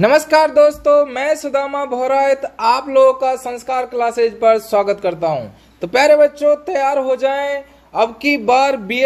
नमस्कार दोस्तों मैं सुदामा भोरायत आप लोगों का संस्कार क्लासेज पर स्वागत करता हूं तो प्यारे बच्चों तैयार हो जाएं अब की बार बी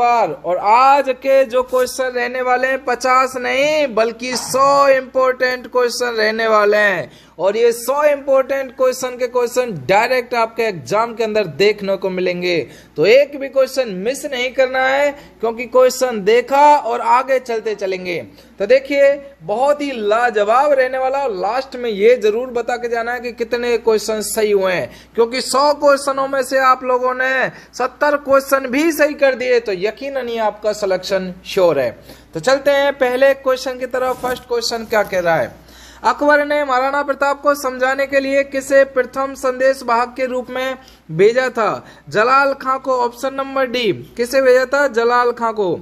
पार और आज के जो क्वेश्चन रहने वाले हैं पचास नहीं बल्कि सौ इम्पोर्टेंट क्वेश्चन रहने वाले हैं और ये सौ इंपोर्टेंट क्वेश्चन के क्वेश्चन डायरेक्ट आपके एग्जाम के अंदर देखने को मिलेंगे तो एक भी क्वेश्चन मिस नहीं करना है क्योंकि क्वेश्चन देखा और आगे चलते चलेंगे तो देखिए बहुत ही लाजवाब रहने वाला और लास्ट में ये जरूर बता के जाना है कि कितने क्वेश्चन सही हुए हैं क्योंकि सौ क्वेश्चनों में से आप लोगों ने सत्तर क्वेश्चन भी सही कर दिए तो यकीन नहीं आपका सिलेक्शन श्योर है तो चलते हैं पहले क्वेश्चन की तरफ फर्स्ट क्वेश्चन क्या कह रहा है अकबर ने महाराणा प्रताप को समझाने के लिए किसे प्रथम संदेश वाहक के रूप में भेजा था जलाल खां को ऑप्शन नंबर डी किसे भेजा था जलाल खां को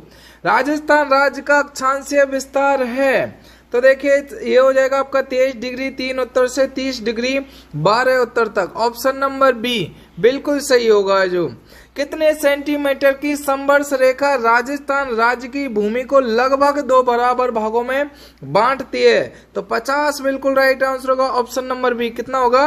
राजस्थान राज्य का अक्षांशीय विस्तार है तो देखिए ये हो जाएगा आपका तेईस डिग्री तीन उत्तर से तीस डिग्री बारह उत्तर तक ऑप्शन नंबर बी बिल्कुल सही होगा जो कितने सेंटीमीटर की संवर्ष रेखा राजस्थान राज्य की भूमि को लगभग दो बराबर भागों में बांटती है तो 50 बिल्कुल राइट आंसर होगा ऑप्शन नंबर बी कितना होगा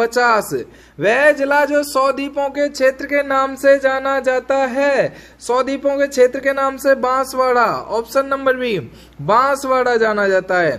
50 वह जिला जो सौ के क्षेत्र के नाम से जाना जाता है सौ के क्षेत्र के नाम से Banswara option number B Banswara जाना जाता है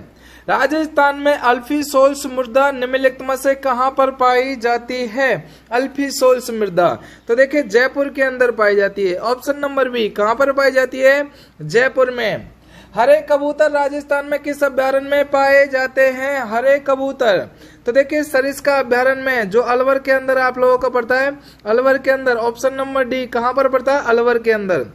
राजस्थान में अल्फी सोल्स मृदा निम्नलिखित में से कहां पर पाई जाती है अल्फी सोल्स मृदा तो देखिए जयपुर के अंदर पाई जाती है ऑप्शन नंबर बी कहां पर पाई जाती है जयपुर में हरे कबूतर राजस्थान में किस अभ्यारण में पाए जाते हैं हरे कबूतर तो देखिए सरिस्का अभ्यारण में जो अलवर के अंदर आप लोगों को पड़ता है अलवर के अंदर ऑप्शन नंबर डी कहाँ पर पड़ता है अलवर के अंदर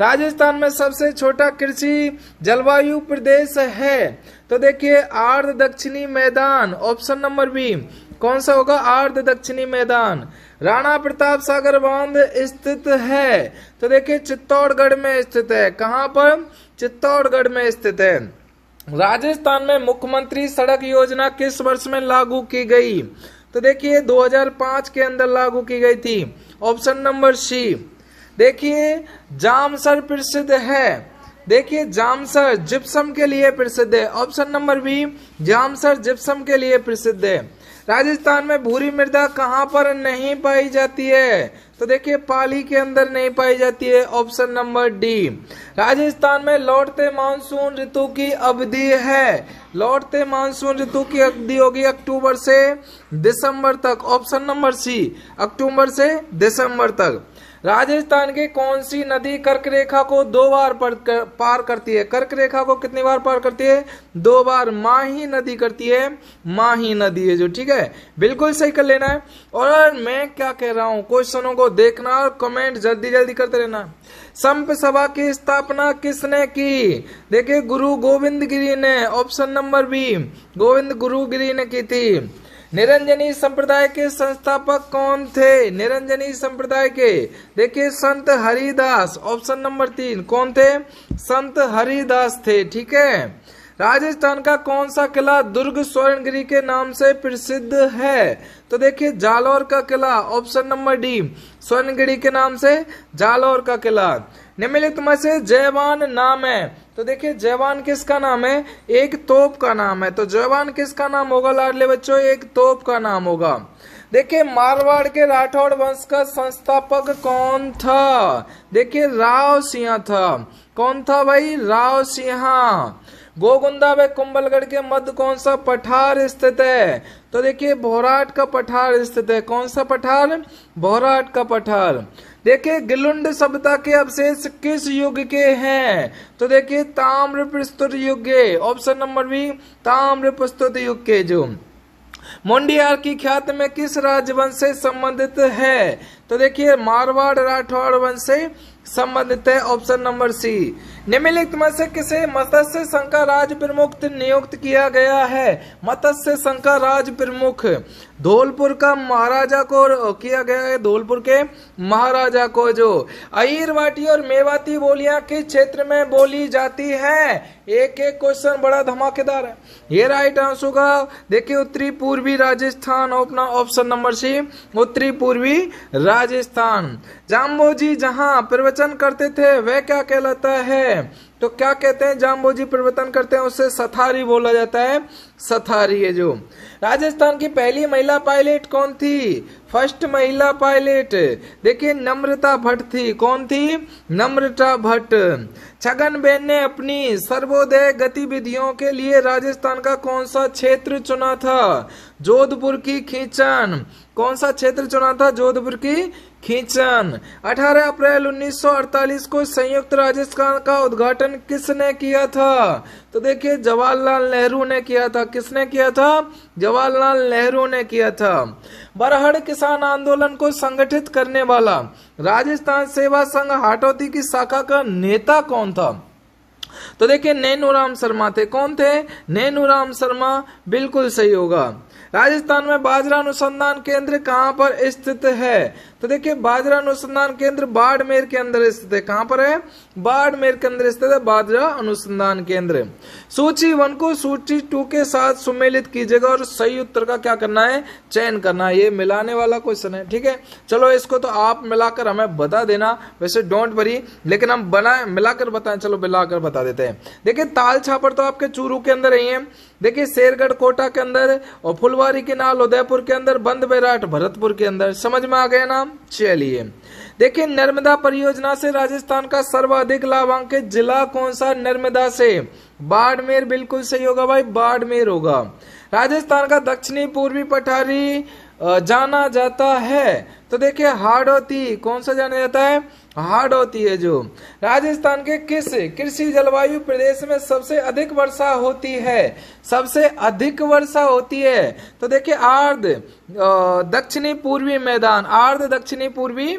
राजस्थान में सबसे छोटा कृषि जलवायु प्रदेश है तो देखिए आर्ध दक्षिणी मैदान ऑप्शन नंबर बी कौन सा होगा आर्ध दक्षिणी मैदान राणा प्रताप सागर बांध स्थित है तो देखिए चित्तौड़गढ़ में स्थित है कहाँ पर चित्तौड़गढ़ में स्थित है राजस्थान में मुख्यमंत्री सड़क योजना किस वर्ष में लागू की गई तो देखिए 2005 के अंदर लागू की गई थी ऑप्शन नंबर सी देखिए जामसर प्रसिद्ध है देखिए जामसर जिप्सम के लिए प्रसिद्ध है option number B Jamsar gypsum के लिए प्रसिद्ध है राजस्थान में भूरी मृदा कहाँ पर नहीं पाई जाती है तो देखिए पाली के अंदर नहीं पाई जाती है ऑप्शन नंबर डी राजस्थान में लौटते मानसून ऋतु की अवधि है लौटते मानसून ऋतु की अवधि होगी अक्टूबर से दिसंबर तक ऑप्शन नंबर सी अक्टूबर से दिसंबर तक राजस्थान के कौन सी नदी कर्क रेखा को दो बार कर, पार करती है कर्क रेखा को कितनी बार पार करती है दो बार माही नदी करती है माही नदी है जो ठीक है बिल्कुल सही कर लेना है और मैं क्या कह रहा हूं क्वेश्चनों को देखना और कमेंट जल्दी जल्दी करते रहना संप सभा की स्थापना किसने की देखिये गुरु गोविंद गिरी ने ऑप्शन नंबर बी गोविंद गुरु गिरी ने की थी निरंजनी संप्रदाय के संस्थापक कौन थे निरंजनी संप्रदाय के देखिए संत हरिदास ऑप्शन नंबर तीन कौन थे संत हरिदास थे ठीक है राजस्थान का कौन सा किला दुर्ग स्वर्णगिरी के नाम से प्रसिद्ध है तो देखिए जालौर का किला ऑप्शन नंबर डी स्वर्णगिरी के नाम से जालौर का किला निम्नलिखित में से जयवान नाम है तो देखिए जयवान किसका नाम है एक तोप का नाम है तो जयवान किसका नाम होगा लाडले बच्चों एक तोप का नाम होगा देखिए मारवाड़ के राठौड़ वंश का संस्थापक कौन था देखिए राव सिंह था कौन था भाई राव सिंहा गोगुंदा व कुंभलगढ़ के मध्य कौन सा पठार स्थित है तो देखिए भोराट का पठार स्थित है कौन सा पठार बोराट का पठार देखिए गिलुंड सभ्यता के अवशेष किस युग के हैं तो देखिए ताम्र प्रस्तुत युग के ऑप्शन नंबर बी ताम्र प्रस्तुत युग के जो मुंडियार की ख्यात में किस राजवंश से संबंधित है तो देखिए मारवाड़ राठौड़ वंश से संबंधित है ऑप्शन नंबर सी निम्नलिखित से किसे मत्स्य संघ का राज्य प्रमुख नियुक्त किया गया है मत्स्य संघ का राज्य प्रमुख धौलपुर का महाराजा को किया गया है धौलपुर के महाराजा को जो अहिरवाटी और मेवाती बोलियां किस क्षेत्र में बोली जाती है एक एक क्वेश्चन बड़ा धमाकेदार है ये राइट आंसर का देखिए उत्तरी पूर्वी राजस्थान अपना ऑप्शन नंबर सी उत्तरी पूर्वी राजस्थान जाम्बो जी जहां प्रवचन करते थे वह क्या कहलाता है तो क्या कहते हैं जाम्बोजी परिवर्तन करते हैं उसे सथारी बोला जाता है सथारी है जो राजस्थान की पहली महिला पायलट कौन थी फर्स्ट महिला पायलट देखिए नम्रता भट्ट थी कौन थी नम्रता भट्ट छगन बेन ने अपनी सर्वोदय गतिविधियों के लिए राजस्थान का कौन सा क्षेत्र चुना था जोधपुर की खींचन कौन सा क्षेत्र चुना था जोधपुर की खींचन 18 अप्रैल 1948 को संयुक्त राजस्थान का उद्घाटन किसने किया था तो देखिए जवाहरलाल नेहरू ने किया था किसने किया था जवाहरलाल नेहरू ने किया था बरहड़ किसान आंदोलन को संगठित करने वाला राजस्थान सेवा संघ हाटौती की शाखा का नेता कौन था तो देखिए नैनू राम शर्मा थे कौन थे नैनू राम शर्मा बिल्कुल सही होगा राजस्थान में बाजरा अनुसंधान केंद्र कहाँ पर स्थित है तो देखिए बाजरा अनुसंधान केंद्र बाड़मेर के अंदर स्थित है कहाँ पर है बाड़मेर के अंदर स्थित है बाजरा अनुसंधान केंद्र सूची वन को सूची टू के साथ सुमेलित कीजिएगा और सही उत्तर का क्या करना है चयन करना है ये मिलाने वाला क्वेश्चन है ठीक है चलो इसको तो आप मिलाकर हमें बता देना वैसे डोंट वरी लेकिन हम बनाए मिलाकर बताए चलो मिलाकर बता देते हैं देखिये ताल छापर तो आपके चूरू के अंदर ही है देखिए शेरगढ़ कोटा के अंदर और फुलवारी के नाल उदयपुर के अंदर बंद बैराट भरतपुर के अंदर समझ में आ गया नाम चलिए देखिए नर्मदा परियोजना से राजस्थान का सर्वाधिक लाभांकित जिला कौन सा नर्मदा से बाड़मेर बिल्कुल सही होगा भाई बाड़मेर होगा राजस्थान का दक्षिणी पूर्वी पठारी जाना जाता है तो देखिए हाड़ोती कौन सा जाना जाता है हार्ड होती है जो राजस्थान के किस कृषि जलवायु प्रदेश में सबसे अधिक वर्षा होती है सबसे अधिक वर्षा होती है तो देखिए आर्द दक्षिणी पूर्वी मैदान आर्ध दक्षिणी पूर्वी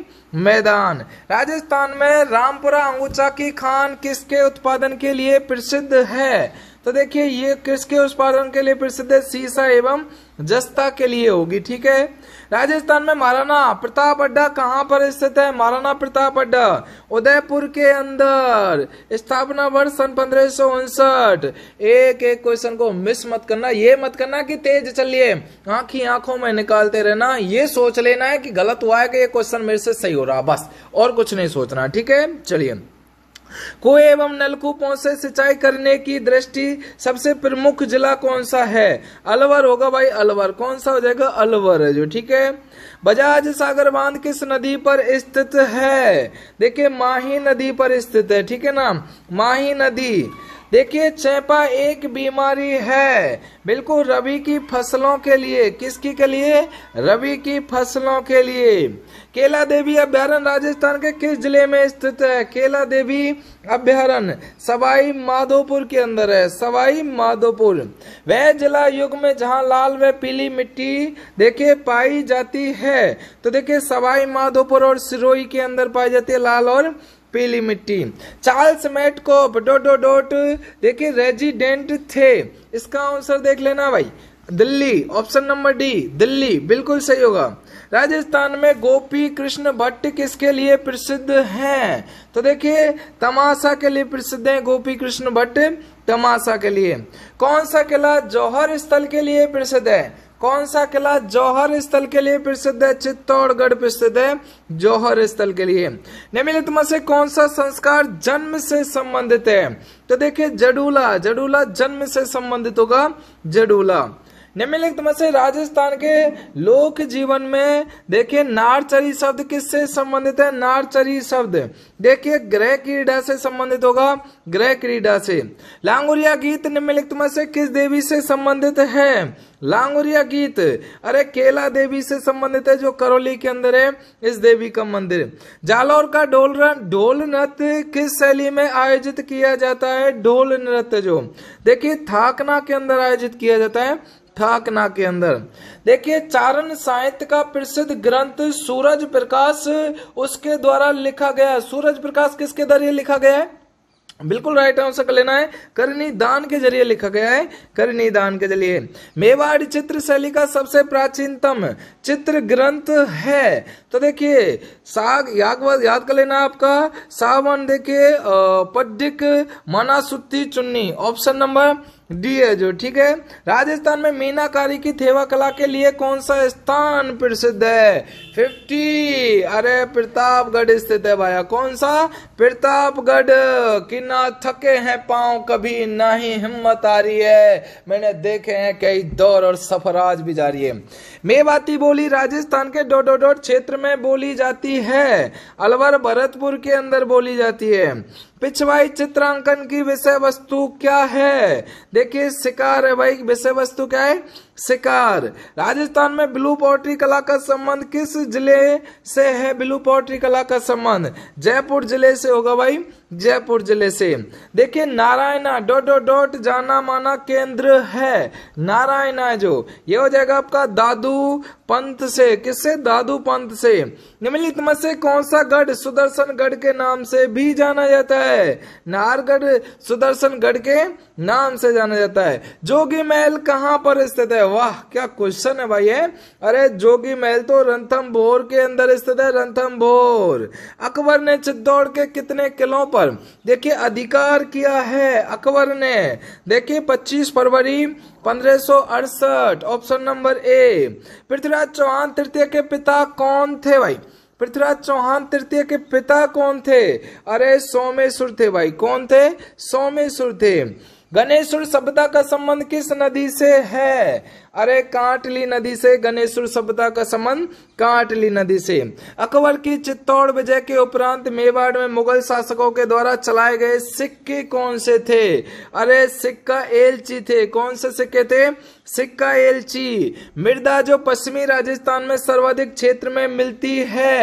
मैदान राजस्थान में रामपुरा अंगूचा की खान किसके उत्पादन के लिए प्रसिद्ध है तो देखिए ये किसके उत्पादन के लिए प्रसिद्ध है सीसा एवं जस्ता के लिए होगी ठीक है राजस्थान में महाराणा प्रताप अड्डा कहाँ पर स्थित है महाराणा प्रताप फड उदयपुर के अंदर स्थापना वर्ष सन पंद्रह एक एक क्वेश्चन को मिस मत करना ये मत करना कि तेज चलिए आंखी आंखों में निकालते रहना ये सोच लेना है कि गलत हुआ है कि ये क्वेश्चन मेरे से सही हो रहा बस और कुछ नहीं सोचना ठीक है चलिए कुएं एवं नलकूपों से सिंचाई करने की दृष्टि सबसे प्रमुख जिला कौन सा है अलवर होगा भाई अलवर कौन सा हो जाएगा अलवर जो ठीक है बजाज सागर बांध किस नदी पर स्थित है देखिए माही नदी पर स्थित है ठीक है ना माही नदी देखिए चैपा एक बीमारी है बिल्कुल रबी की फसलों के लिए किसकी के लिए रबी की फसलों के लिए केला देवी अभ्यारण राजस्थान के किस जिले में स्थित है केला देवी अभ्यारण सवाई माधोपुर के अंदर है सवाई माधोपुर वह जिला युग में जहां लाल व पीली मिट्टी देखे पाई जाती है तो देखिये सवाई माधोपुर और सिरोही के अंदर पाई जाती है लाल और पीली मिट्टी चार्ल्स मेटकोप को डोट डोट देखिए रेजिडेंट थे इसका आंसर देख लेना भाई Delhi option number D Delhi बिल्कुल सही होगा राजस्थान में गोपी कृष्ण भट्ट किसके लिए प्रसिद्ध हैं तो देखिए तमाशा के लिए प्रसिद्ध है गोपी कृष्ण भट्ट तमाशा के लिए कौन सा किला जौहर स्थल के लिए प्रसिद्ध है कौन सा किला जौहर स्थल के लिए प्रसिद्ध है चित्तौड़गढ़ प्रसिद्ध है जौहर स्थल के लिए निम्नलिखित में से कौन सा संस्कार जन्म से संबंधित है तो देखिए जडूला जडूला जन्म से संबंधित होगा जडूला निम्नलिखित में से राजस्थान के लोक जीवन में देखिए नारचरी शब्द किससे संबंधित है नारचरी शब्द देखिए ग्रह क्रीडा से संबंधित होगा ग्रह क्रीडा से लांगुरिया गीत निम्नलिखित में से किस देवी से संबंधित है लांगुरिया गीत अरे केला देवी से संबंधित है जो करौली के अंदर है इस देवी का मंदिर जालौर का ढोल ढोल नृत्य किस शैली में आयोजित किया जाता है ढोल नृत्य जो देखिए थाकना के अंदर आयोजित किया जाता है ठाकना के अंदर देखिए चारण साहित्य का प्रसिद्ध ग्रंथ सूरज प्रकाश उसके द्वारा लिखा गया सूरज प्रकाश किसके द्वारा लिखा गया है बिल्कुल राइट आंसर कर लेना है करनी दान के जरिए लिखा गया है करनी दान के जरिए मेवाड़ चित्र शैली का सबसे प्राचीनतम चित्र ग्रंथ है तो देखिए साग याग याद कर लेना आपका सावन देखिए पड्डिक मनासुत्ती चुन्नी ऑप्शन नंबर डी है जो ठीक है राजस्थान में मीनाकारी की थेवा कला के लिए कौन सा स्थान प्रसिद्ध है फिफ्टी अरे प्रतापगढ़ स्थित है भैया कौन सा प्रतापगढ़ कि ना थके हैं पांव कभी ना ही हिम्मत आ रही है मैंने देखे हैं कई दौर और सफर आज भी जारी है मेवाती बोली राजस्थान के डोडोडोट क्षेत्र में बोली जाती है अलवर भरतपुर के अंदर बोली जाती है पिछवाई चित्रांकन की विषय वस्तु क्या है देखिए शिकार है भाई विषय वस्तु क्या है शिकार राजस्थान में ब्लू पॉटरी कला का संबंध किस जिले से है ब्लू पॉटरी कला का संबंध जयपुर जिले से होगा भाई जयपुर जिले से देखिए नारायणा डॉट डॉट डॉट जाना माना केंद्र है नारायणा जो ये हो जाएगा आपका दादू पंत से किससे दादू पंत से निम्नलिखित में से कौन सा गढ़ सुदर्शन गढ़ के नाम से भी जाना जाता है नारगढ़ सुदर्शन गढ़ के नाम से जाना जाता है जोगी महल कहाँ पर स्थित है वाह क्या क्वेश्चन है भाई है अरे जोगी महल तो रंथम भोर के अंदर स्थित है रंथम भोर अकबर ने चित्तौड़ के कितने किलों पर देखिए अधिकार किया है अकबर ने देखिए 25 फरवरी पंद्रह option number A Prithviraj Chauhan तृतीय के पिता कौन थे भाई पृथ्वीराज चौहान तृतीय के पिता कौन थे अरे सोमेश्वर थे भाई कौन थे सोमेश्वर थे गणेश्वर सभ्यता का संबंध किस नदी से है अरे कांटली नदी से गणेश्वर सभ्यता का संबंध कांटली नदी से अकबर की चित्तौड़ विजय के उपरांत मेवाड़ में मुगल शासकों के द्वारा चलाए गए सिक्के कौन से थे अरे सिक्का एलची थे कौन से सिक्के थे सिक्का एलची मृदा जो पश्चिमी राजस्थान में सर्वाधिक क्षेत्र में मिलती है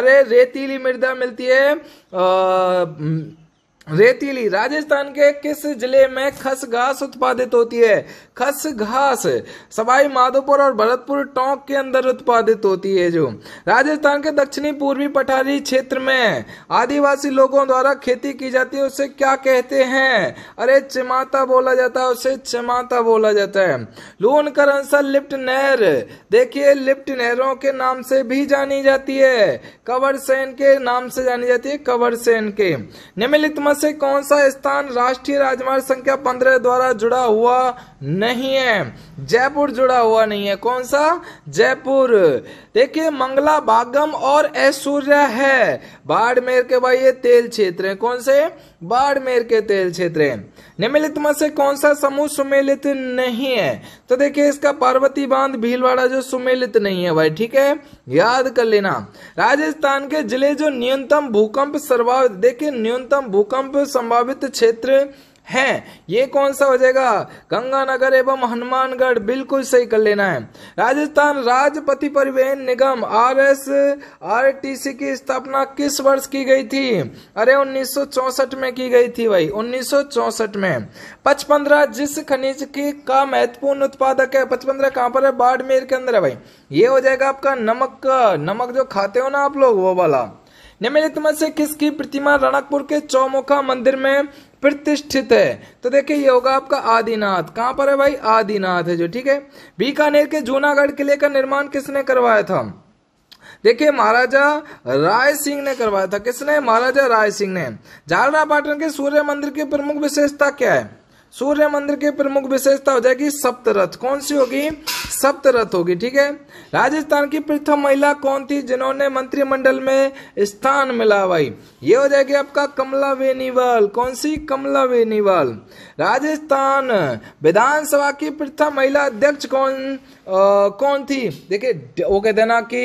अरे रेतीली मृदा मिलती है आ, रेतीली राजस्थान के किस जिले में खस घास उत्पादित होती है खस घास सवाई माधोपुर और भरतपुर टोंक के अंदर उत्पादित होती है जो राजस्थान के दक्षिणी पूर्वी पठारी क्षेत्र में आदिवासी लोगों द्वारा खेती की जाती है उसे क्या कहते हैं अरे चमाता बोला जाता है उसे चमाता बोला जाता है लून करंसल लिप्ट नहर देखिए लिप्ट नहरों के नाम से भी जानी जाती है कवर सेन के नाम से जानी जाती है कवर सेन के निम्नलिखित में से कौन सा स्थान राष्ट्रीय राजमार्ग संख्या पंद्रह द्वारा जुड़ा हुआ नहीं है जयपुर जुड़ा हुआ नहीं है कौन सा जयपुर देखिए मंगला भागम और ऐश्वर्या है बाड़मेर के भाई ये तेल क्षेत्र है कौन से बाड़मेर के तेल क्षेत्र निम्नलिखित में से कौन सा समूह सुमेलित नहीं है तो देखिए इसका पार्वती बांध भीलवाड़ा जो सुमेलित नहीं है भाई ठीक है याद कर लेना राजस्थान के जिले जो न्यूनतम भूकंप सर्वा देखिये न्यूनतम भूकंप संभावित क्षेत्र हैं ये कौन सा हो जाएगा गंगानगर एवं हनुमानगढ़ बिल्कुल सही कर लेना है राजस्थान राजपति परिवहन निगम R S R T C की स्थापना किस वर्ष की गई थी अरे उन्नीस में की गई थी भाई उन्नीस में पचपंद्रह जिस खनिज की का महत्वपूर्ण उत्पादक है पचपंद्रह कहाँ पर है बाड़मेर के अंदर है भाई ये हो जाएगा आपका नमक का नमक जो खाते हो ना आप लोग वो वाला निम्नलिखित में से किसकी प्रतिमा रणकपुर के चौमुखा मंदिर में प्रतिष्ठित है तो देखिए ये होगा आपका आदिनाथ कहाँ पर है भाई आदिनाथ है जो ठीक है बीकानेर के जूनागढ़ किले का निर्माण किसने करवाया था देखिए महाराजा राय सिंह ने करवाया था किसने महाराजा राय सिंह ने झालरा पाटन के सूर्य मंदिर की प्रमुख विशेषता क्या है सूर्य मंदिर की प्रमुख विशेषता हो जाएगी सप्तरथ कौन सी होगी सप्तरथ होगी ठीक है राजस्थान की प्रथम महिला कौन थी जिन्होंने मंत्रिमंडल में स्थान मिला भाई ये हो जाएगी आपका कमला वेनीवाल कौन सी कमला वेनीवाल राजस्थान विधानसभा की प्रथम महिला अध्यक्ष कौन आ, कौन थी देखिए वो कहते ना कि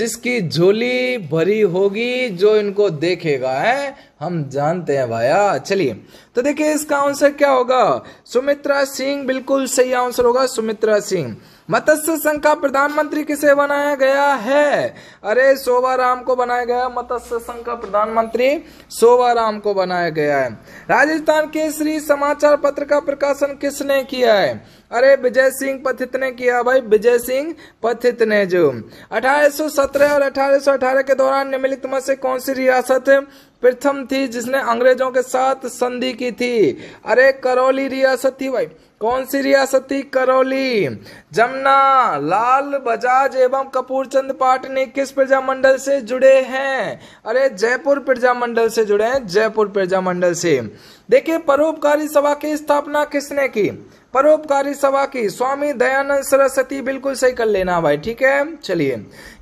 जिसकी झोली भरी होगी जो इनको देखेगा है हम जानते हैं भाया चलिए तो देखिए इसका आंसर क्या होगा सुमित्रा सिंह बिल्कुल सही आंसर होगा सुमित्रा सिंह मत्स्य संघ का प्रधानमंत्री किसे बनाया गया है अरे राम को बनाया गया मत्स्य संघ का प्रधानमंत्री राम को बनाया गया है राजस्थान के श्री समाचार पत्र का प्रकाशन किसने किया है अरे विजय सिंह पथित ने किया भाई विजय सिंह पथित ने जो 1817 और 1818 के दौरान निम्नलिखित में से कौन सी रियासत प्रथम थी जिसने अंग्रेजों के साथ संधि की थी अरे करौली रियासत थी भाई कौन सी रियासत थी करौली जमुना लाल बजाज एवं कपूरचंद पाटनी किस प्रजा मंडल से जुड़े हैं अरे जयपुर प्रजा मंडल से जुड़े हैं जयपुर प्रजा मंडल से देखिए परोपकारी सभा की स्थापना किसने की परोपकारी सभा की स्वामी दयानंद सरस्वती बिल्कुल सही कर लेना भाई ठीक है चलिए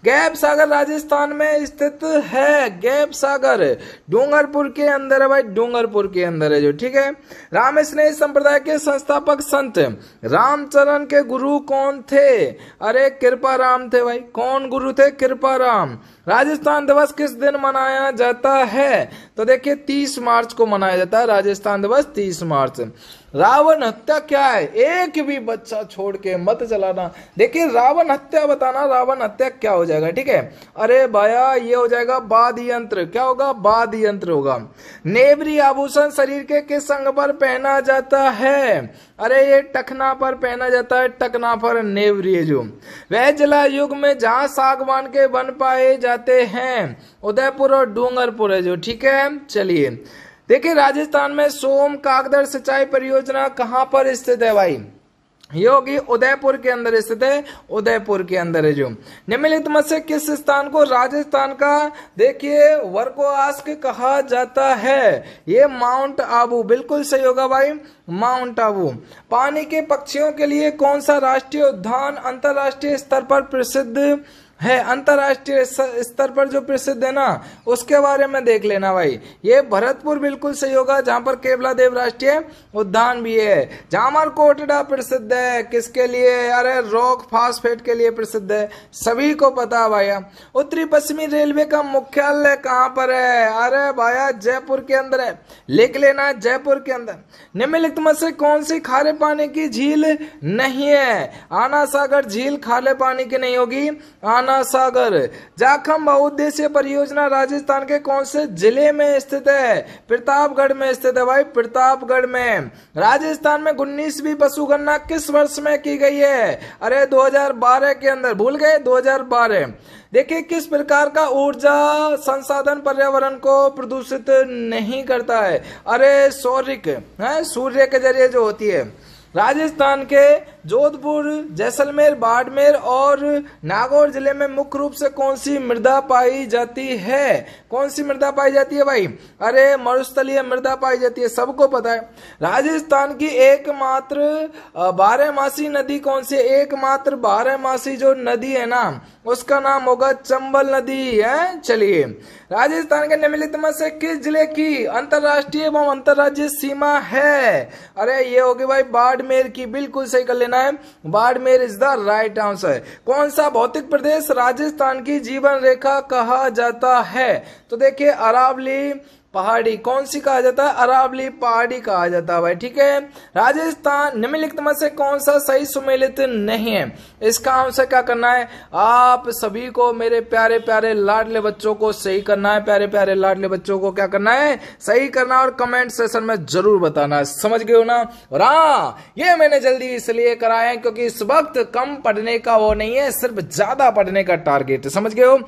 गैप सागर राजस्थान में स्थित है गैप सागर डूंगरपुर के अंदर है भाई डूंगरपुर के अंदर है जो ठीक है राम स्नेह संप्रदाय के संस्थापक संत रामचरण के गुरु कौन थे अरे कृपा राम थे भाई कौन गुरु थे कृपा राम राजस्थान दिवस किस दिन मनाया जाता है तो देखिए 30 मार्च को मनाया जाता है राजस्थान दिवस 30 मार्च रावण हत्या क्या है एक भी बच्चा छोड़ के मत चलाना देखिए रावण हत्या बताना रावण हत्या क्या हो जाए जाएगा ठीक है अरे भैया ये हो जाएगा बाद यंत्र क्या होगा बाद यंत्र होगा नेवरी आभूषण शरीर के किस अंग पर पहना जाता है अरे ये टखना पर पहना जाता है टखना पर नेवरी जो वह जिला युग में जहां सागवान के बन पाए जाते हैं उदयपुर और डूंगरपुर है जो ठीक है चलिए देखिए राजस्थान में सोम कागदर सिंचाई परियोजना कहां पर स्थित है भाई योगी उदयपुर के अंदर स्थित है उदयपुर के अंदर है जो निम्नलिखित में से किस स्थान को राजस्थान का देखिए आस्क कहा जाता है ये माउंट आबू बिल्कुल सही होगा भाई माउंट आबू पानी के पक्षियों के लिए कौन सा राष्ट्रीय उद्यान अंतर्राष्ट्रीय स्तर पर प्रसिद्ध है अंतर्राष्ट्रीय स्तर पर जो प्रसिद्ध है ना उसके बारे में देख लेना भाई ये भरतपुर बिल्कुल सही होगा जहां पर केवला देव राष्ट्रीय उद्यान भी है जामर कोटड़ा प्रसिद्ध है किसके लिए अरे रॉक फास्फेट के लिए प्रसिद्ध है सभी को पता भैया उत्तरी पश्चिमी रेलवे का मुख्यालय कहाँ पर है अरे भाया जयपुर के अंदर है लिख लेना है जयपुर के अंदर निम्नलिखित में से कौन सी खारे पानी की झील नहीं है आना सागर झील खारे पानी की नहीं होगी आना योजना सागर जाखम उद्देश्य परियोजना राजस्थान के कौन से जिले में स्थित है प्रतापगढ़ में स्थित है भाई प्रतापगढ़ में राजस्थान में उन्नीसवी पशु गणना किस वर्ष में की गई है अरे 2012 के अंदर भूल गए 2012 देखिए किस प्रकार का ऊर्जा संसाधन पर्यावरण को प्रदूषित नहीं करता है अरे सौरिक है सूर्य के जरिए जो होती है राजस्थान के जोधपुर जैसलमेर बाड़मेर और नागौर जिले में मुख्य रूप से कौन सी मृदा पाई जाती है कौन सी मृदा पाई जाती है भाई अरे मरुस्थलीय मृदा पाई जाती है सबको पता है राजस्थान की एकमात्र बारहमासी नदी कौन सी एकमात्र बारहमासी जो नदी है ना उसका नाम होगा चंबल नदी है चलिए राजस्थान के निम्नलिखित में से किस जिले की अंतरराष्ट्रीय एवं अंतर्राज्य सीमा है अरे ये होगी भाई बाड़मेर की बिल्कुल सही कर लेना है Barmer is the right answer कौन सा भौतिक प्रदेश राजस्थान की जीवन रेखा कहा जाता है तो देखिये अरावली पहाड़ी कौन सी कहा जाता है अरावली पहाड़ी कहा जाता है भाई ठीक है राजस्थान निम्नलिखित में से कौन सा सही सुमेलित नहीं है इसका आंसर क्या करना है आप सभी को मेरे प्यारे प्यारे लाडले बच्चों को सही करना है प्यारे प्यारे लाडले बच्चों को क्या करना है सही करना और कमेंट सेशन में जरूर बताना समझ गए हो ना और हाँ ये मैंने जल्दी इसलिए कराया है क्योंकि इस वक्त कम पढ़ने का वो नहीं है सिर्फ ज्यादा पढ़ने का टारगेट समझ गए हो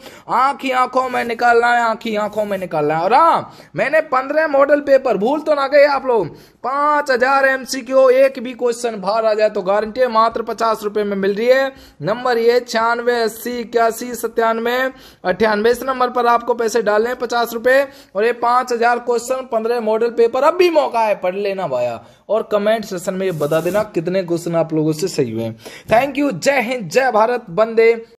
आंखी आंखों में निकालना है आंखी आंखों में निकालना है और हाँ मैंने पंद्रह मॉडल पेपर भूल तो ना गए आप लोग पांच हजार एमसीक्यू एक भी क्वेश्चन बाहर आ जाए तो गारंटी मात्र पचास रुपए में मिल रही है नंबर ये छियानवे अस्सी इक्यासी सत्तानवे अट्ठानवे इस नंबर पर आपको पैसे डालने पचास रुपए और ये पांच हजार क्वेश्चन पंद्रह मॉडल पेपर अब भी मौका है पढ़ लेना भाया और कमेंट सेशन में ये बता देना कितने क्वेश्चन आप लोगों से सही हुए थैंक यू जय हिंद जय भारत बंदे